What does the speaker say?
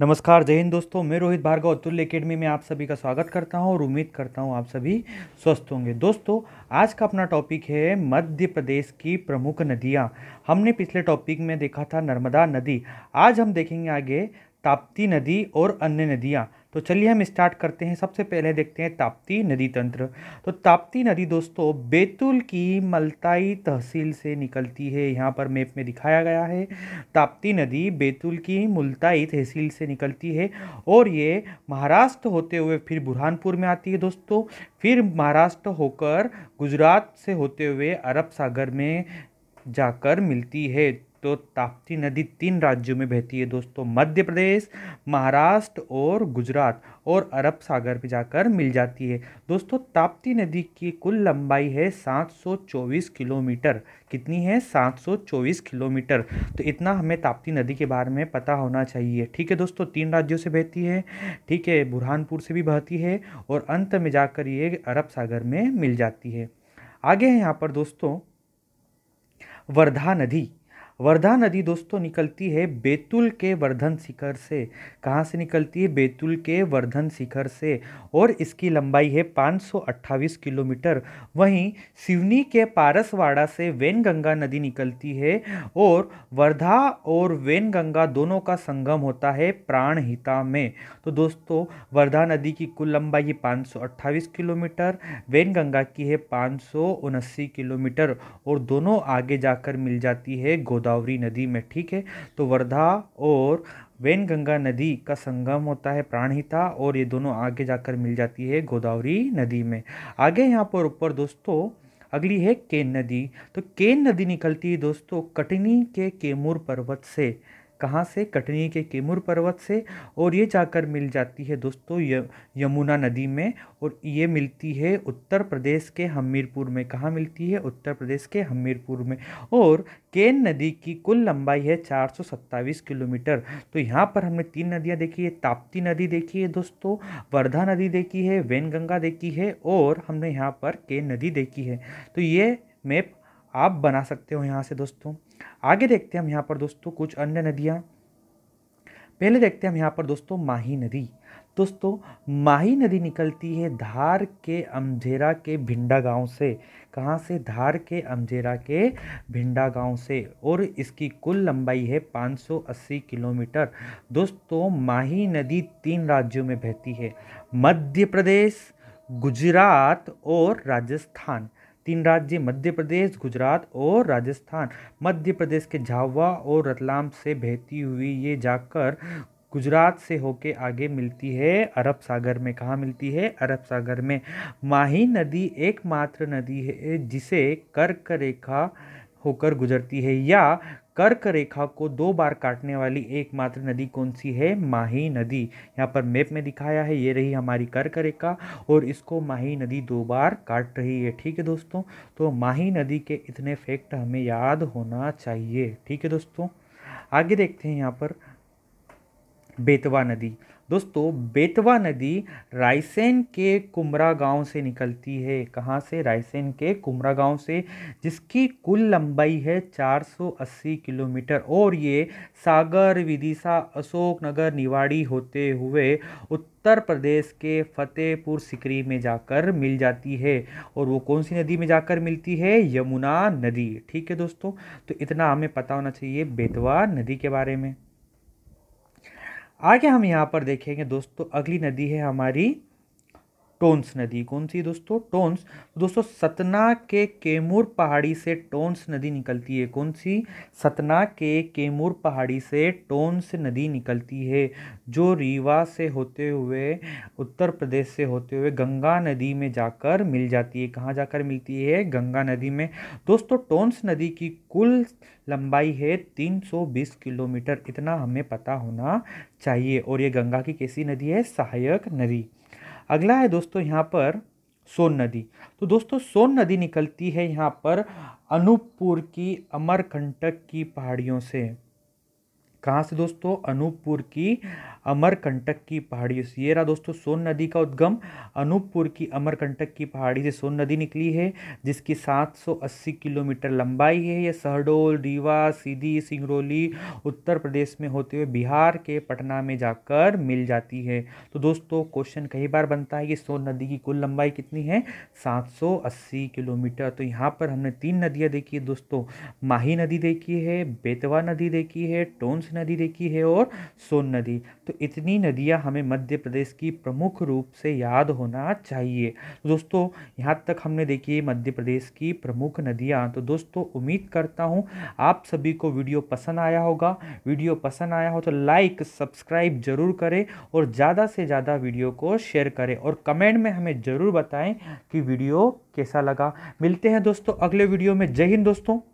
नमस्कार जय हिंद दोस्तों मैं रोहित भार्गव अतुल्य एकेडमी में आप सभी का स्वागत करता हूं और उम्मीद करता हूं आप सभी स्वस्थ होंगे दोस्तों आज का अपना टॉपिक है मध्य प्रदेश की प्रमुख नदियां हमने पिछले टॉपिक में देखा था नर्मदा नदी आज हम देखेंगे आगे ताप्ती नदी और अन्य नदियां तो चलिए हम स्टार्ट करते हैं सबसे पहले देखते हैं ताप्ती नदी तंत्र तो ताप्ती नदी दोस्तों बैतूल की मलताई तहसील से निकलती है यहाँ पर मैप में दिखाया गया है ताप्ती नदी बैतूल की मुलताई तहसील से निकलती है और ये महाराष्ट्र होते हुए फिर बुरहानपुर में आती है दोस्तों फिर महाराष्ट्र होकर गुजरात से होते हुए अरब सागर में जाकर मिलती है तो ताप्ती नदी तीन राज्यों में बहती है दोस्तों मध्य प्रदेश महाराष्ट्र और गुजरात और अरब सागर पर जाकर मिल जाती है दोस्तों ताप्ती नदी की कुल लंबाई है 724 किलोमीटर कितनी है 724 किलोमीटर तो इतना हमें ताप्ती नदी के बारे में पता होना चाहिए ठीक है दोस्तों तीन राज्यों से बहती है ठीक है बुरहानपुर से भी बहती है और अंत में जाकर ये अरब सागर में मिल जाती है आगे है यहाँ पर दोस्तों वर्धा नदी वर्धा नदी दोस्तों निकलती है बैतुल के वर्धन शिखर से कहाँ से निकलती है बैतुल के वर्धन शिखर से और इसकी लंबाई है 528 किलोमीटर वहीं सिवनी के पारसवाड़ा से वैनगंगा नदी निकलती है और वर्धा और गंगा दोनों का संगम होता है प्राणहिता में तो दोस्तों वर्धा नदी की कुल लंबाई है 528 किलोमीटर वैनगंगा की है पाँच किलोमीटर और दोनों आगे जाकर मिल जाती है गोदा गोदावरी नदी में ठीक है तो वर्धा और वैन गंगा नदी का संगम होता है प्राणहिता और ये दोनों आगे जाकर मिल जाती है गोदावरी नदी में आगे यहाँ पर ऊपर दोस्तों अगली है केन नदी तो केन नदी निकलती है दोस्तों कटनी के केमूर पर्वत से कहाँ से कटनी के केमुर पर्वत से और ये जाकर मिल जाती है दोस्तों यमुना नदी में और ये मिलती है उत्तर प्रदेश के हमीरपुर में कहाँ मिलती है उत्तर प्रदेश के हमीरपुर में और केन नदी की कुल लंबाई है चार किलोमीटर तो यहाँ पर हमने तीन नदियाँ देखी है ताप्ती नदी देखी है दोस्तों वर्धा नदी देखी है वैनगंगा देखी है और हमने यहाँ पर केन नदी देखी है तो ये मैप आप बना सकते हो यहाँ से दोस्तों आगे देखते हैं हम यहाँ पर दोस्तों कुछ अन्य नदियाँ पहले देखते हैं हम यहाँ पर दोस्तों माही नदी दोस्तों माही नदी निकलती है धार के अमझेरा के भिंडा गांव से कहाँ से धार के अमझेरा के भिंडा गांव से और इसकी कुल लंबाई है 580 किलोमीटर दोस्तों माही नदी तीन राज्यों में बहती है मध्य प्रदेश गुजरात और राजस्थान तीन राज्य मध्य प्रदेश गुजरात और राजस्थान मध्य प्रदेश के झावा और रतलाम से बहती हुई ये जाकर गुजरात से होके आगे मिलती है अरब सागर में कहाँ मिलती है अरब सागर में माही नदी एकमात्र नदी है जिसे कर्क रेखा होकर गुजरती है या कर्क रेखा को दो बार काटने वाली एकमात्र नदी कौन सी है माही नदी यहाँ पर मैप में दिखाया है ये रही हमारी कर्क रेखा और इसको माही नदी दो बार काट रही है ठीक है दोस्तों तो माही नदी के इतने फैक्ट हमें याद होना चाहिए ठीक है दोस्तों आगे देखते हैं यहाँ पर बेतवा नदी दोस्तों बेतवा नदी रायसेन के कुमरा गांव से निकलती है कहाँ से रायसेन के कुमरा गांव से जिसकी कुल लंबाई है 480 किलोमीटर और ये सागर विदिशा अशोकनगर निवाड़ी होते हुए उत्तर प्रदेश के फतेहपुर सिकरी में जाकर मिल जाती है और वो कौन सी नदी में जाकर मिलती है यमुना नदी ठीक है दोस्तों तो इतना हमें पता होना चाहिए बेतवा नदी के बारे में आगे हम यहाँ पर देखेंगे दोस्तों अगली नदी है हमारी टोन्स नदी कौन सी दोस्तों टोन्स तो दोस्तों सतना के केमूर पहाड़ी से टोन्स नदी निकलती है कौन सी सतना के केमूर पहाड़ी से टोन्स नदी निकलती है जो रीवा से होते हुए उत्तर प्रदेश से होते हुए गंगा नदी में जाकर मिल जाती है कहाँ जाकर मिलती है गंगा नदी में दोस्तों टोन्स नदी की कुल लंबाई है 320 किलोमीटर इतना हमें पता होना चाहिए और ये गंगा की कैसी नदी है सहायक नदी अगला है दोस्तों यहाँ पर सोन नदी तो दोस्तों सोन नदी निकलती है यहाँ पर अनूपपुर की अमरकंटक की पहाड़ियों से कहाँ से दोस्तों अनूपपुर की अमरकंटक की पहाड़ी से ये रहा दोस्तों सोन नदी का उद्गम अनूपपुर की अमरकंटक की पहाड़ी से सोन नदी निकली है जिसकी 780 किलोमीटर लंबाई है यह सहडोल रीवा सीधी सिंगरौली उत्तर प्रदेश में होते हुए बिहार के पटना में जाकर मिल जाती है तो दोस्तों क्वेश्चन कई बार बनता है कि सोन नदी की कुल लंबाई कितनी है सात किलोमीटर तो यहाँ पर हमने तीन नदियाँ देखी है दोस्तों माही नदी देखी है बेतवा नदी देखी है टोंस नदी देखी है और सोन नदी तो इतनी नदियाँ हमें मध्य प्रदेश की प्रमुख रूप से याद होना चाहिए दोस्तों यहाँ तक हमने देखी मध्य प्रदेश की प्रमुख नदियाँ तो दोस्तों उम्मीद करता हूँ आप सभी को वीडियो पसंद आया होगा वीडियो पसंद आया हो तो लाइक सब्सक्राइब जरूर करें और ज़्यादा से ज़्यादा वीडियो को शेयर करें और कमेंट में हमें ज़रूर बताएं कि वीडियो कैसा लगा मिलते हैं दोस्तों अगले वीडियो में जय हिंद दोस्तों